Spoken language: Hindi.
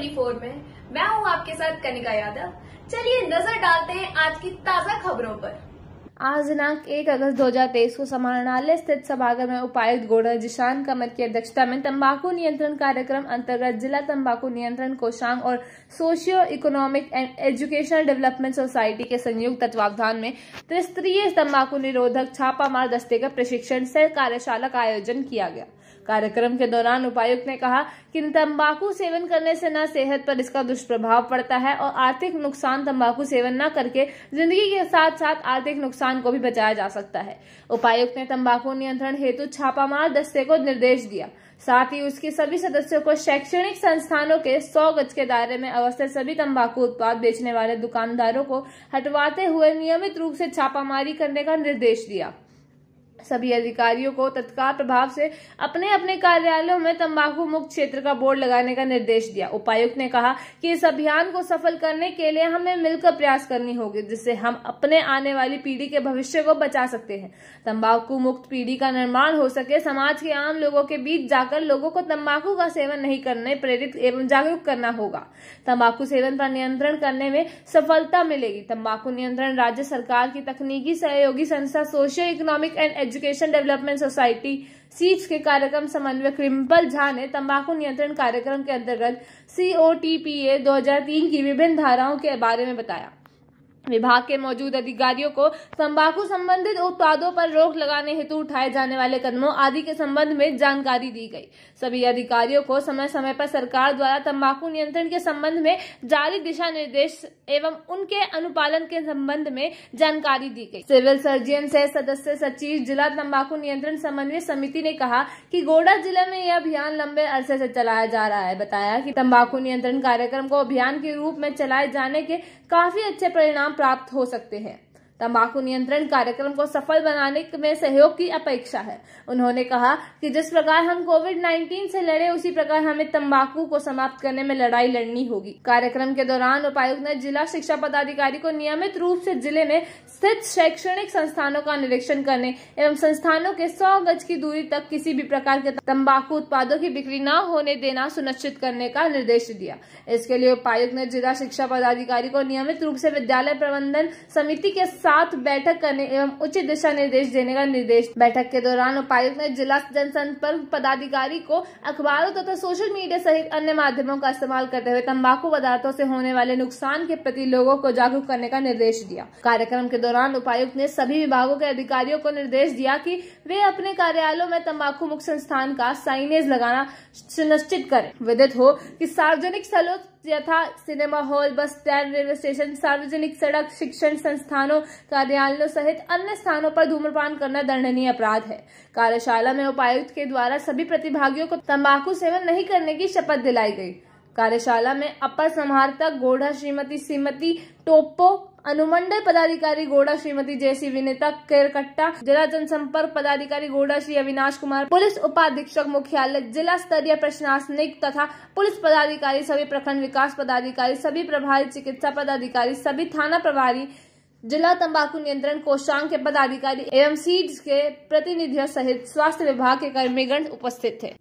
24 में मैं हूँ आपके साथ कनिका यादव चलिए नजर डालते हैं आज की ताजा खबरों पर आज दिनांक एक अगस्त दो हजार तेईस को समाहरणालय स्थित सभागार में उपायुक्त गोड़ा जिशान कमर की अध्यक्षता में तंबाकू नियंत्रण कार्यक्रम अंतर्गत जिला तंबाकू नियंत्रण कोषांग और socio economic and educational development society के संयुक्त तत्वावधान में त्रिस्तरीय तंबाकू निरोधक छापामार दस्ते का प्रशिक्षण सह कार्यशाला का आयोजन किया गया कार्यक्रम के दौरान उपायुक्त ने कहा कि तंबाकू सेवन करने से न सेहत पर इसका दुष्प्रभाव पड़ता है और आर्थिक नुकसान तंबाकू सेवन न करके जिंदगी के साथ साथ आर्थिक नुकसान को भी बचाया जा सकता है उपायुक्त ने तंबाकू नियंत्रण हेतु छापामार दस्ते को निर्देश दिया साथ ही उसके सभी सदस्यों को शैक्षणिक संस्थानों के 100 गज के दायरे में अवस्थित सभी तंबाकू उत्पाद बेचने वाले दुकानदारों को हटवाते हुए नियमित रूप से छापामारी करने का निर्देश दिया सभी अधिकारियों को तत्काल प्रभाव से अपने अपने कार्यालयों में तंबाकू मुक्त क्षेत्र का बोर्ड लगाने का निर्देश दिया उपायुक्त ने कहा कि इस अभियान को सफल करने के लिए हमें मिलकर प्रयास करनी होगी जिससे हम अपने आने वाली पीढ़ी के भविष्य को बचा सकते हैं तंबाकू मुक्त पीढ़ी का निर्माण हो सके समाज के आम लोगों के बीच जाकर लोगों को तम्बाकू का सेवन नहीं करने प्रेरित एवं जागरूक करना होगा तम्बाकू सेवन पर नियंत्रण करने में सफलता मिलेगी तम्बाकू नियंत्रण राज्य सरकार की तकनीकी सहयोगी संस्था socio economic and education development society सीच के कार्यक्रम समन्वयक रिम्पल झा ने तम्बाकू नियंत्रण कार्यक्रम के अंतर्गत सीओटीपीए 2003 की विभिन्न धाराओं के बारे में बताया विभाग के मौजूद अधिकारियों को तंबाकू संबंधित उत्पादों पर रोक लगाने हेतु उठाए जाने वाले कदमों आदि के संबंध में जानकारी दी गई सभी अधिकारियों को समय समय पर सरकार द्वारा तंबाकू नियंत्रण के संबंध में जारी दिशा निर्देश एवं उनके अनुपालन के संबंध में जानकारी दी गई सिविल सर्जन से सदस्य सचिव जिला तम्बाकू नियंत्रण समन्वय समिति ने कहा की गोडा जिले में यह अभियान लंबे अरसे ऐसी चलाया जा रहा है बताया की तम्बाकू नियंत्रण कार्यक्रम को अभियान के रूप में चलाए जाने के काफी अच्छे परिणाम प्राप्त हो सकते हैं तंबाकू नियंत्रण कार्यक्रम को सफल बनाने में सहयोग की अपेक्षा है उन्होंने कहा कि जिस प्रकार हम कोविड 19 से लड़े उसी प्रकार हमें तंबाकू को समाप्त करने में लड़ाई लड़नी होगी कार्यक्रम के दौरान उपायुक्त ने जिला शिक्षा पदाधिकारी को नियमित रूप से जिले में स्थित शैक्षणिक संस्थानों का निरीक्षण करने एवं संस्थानों के सौ गज की दूरी तक किसी भी प्रकार के तम्बाकू उत्पादों की बिक्री न होने देना सुनिश्चित करने का निर्देश दिया इसके लिए उपायुक्त ने जिला शिक्षा पदाधिकारी को नियमित रूप से विद्यालय प्रबंधन समिति के साथ साथ बैठक करने एवं उचित दिशा निर्देश देने का निर्देश बैठक के दौरान उपायुक्त ने जिला जनसंपर्क पदाधिकारी को अखबारों तथा सोशल मीडिया सहित अन्य माध्यमों का इस्तेमाल करते हुए तम्बाकू पदार्थों ऐसी होने वाले नुकसान के प्रति लोगों को जागरूक करने का निर्देश दिया कार्यक्रम के दौरान उपायुक्त ने सभी विभागों के अधिकारियों को निर्देश दिया की वे अपने कार्यालयों में तम्बाकू मुक्त संस्थान का साइनेज लगाना सुनिश्चित करें विदित हो कि सार्वजनिक स्थलों यथा cinema hall bus stand railway station सार्वजनिक सड़क शिक्षण संस्थानों कार्यालयों तो सहित अन्य स्थानों पर धूम्रपान करना दंडनीय अपराध है कार्यशाला में उपायुक्त के द्वारा सभी प्रतिभागियों को तंबाकू सेवन नहीं करने की शपथ दिलाई गई कार्यशाला में अपर संहारतक गोढ़ा श्रीमती श्रीमती टोपो अनुमंडल पदाधिकारी गोड़ा श्रीमती जयसी विनेता केरकट्टा जिला जनसंपर्क पदाधिकारी गोड़ा श्री अविनाश कुमार पुलिस उपाधीक्षक मुख्यालय जिला स्तरीय प्रशासनिक तथा पुलिस पदाधिकारी सभी प्रखंड विकास पदाधिकारी सभी प्रभारी चिकित्सा पदाधिकारी सभी थाना प्रभारी जिला तंबाकू नियंत्रण कोषांग के पदाधिकारी एवं सीड्स के प्रतिनिधियों सहित स्वास्थ्य विभाग के कर्मीगण उपस्थित थे